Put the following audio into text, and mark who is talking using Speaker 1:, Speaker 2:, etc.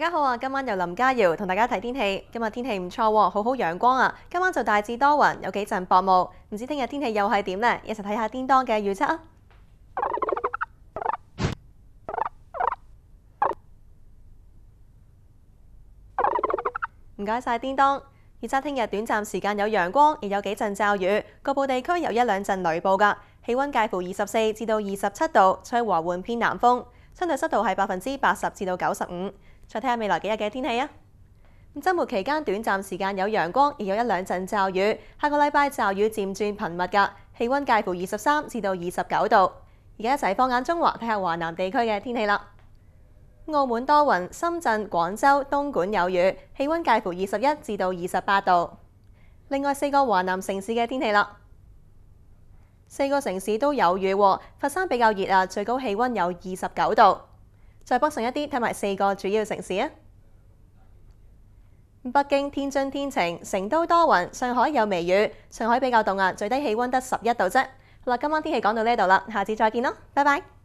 Speaker 1: 大家好啊！今晚由林家瑶同大家睇天气。今日天气唔错，好好阳光啊。今晚就大致多云，有几阵薄雾。唔知听日天气又系点呢？一齐睇下叮当嘅预测啊！唔该晒叮当。预测听日短暂时间有阳光，亦有几阵骤雨，局部地区有一两阵雷暴。噶气温介乎二十四至到二十七度，吹和缓偏南风，相对湿度系百分之八十至到九十五。再睇下未来几日嘅天气啊！咁周末期间短暂时间有阳光，而有一两阵骤雨。下个礼拜骤雨渐转频密噶，气温介乎二十三至到二十九度。而家一齐放眼中华，睇下华南地区嘅天气啦。澳门多云，深圳、广州、东莞有雨，气温介乎二十一至到二十八度。另外四个华南城市嘅天气啦，四个城市都有雨。佛山比较热啊，最高气温有二十九度。再北上一啲，睇埋四个主要城市啊！北京天津天晴，成都多云，上海有微雨，上海比较冻啊，最低气温得十一度啫。好啦，今晚天气讲到呢度啦，下次再见咯，拜拜。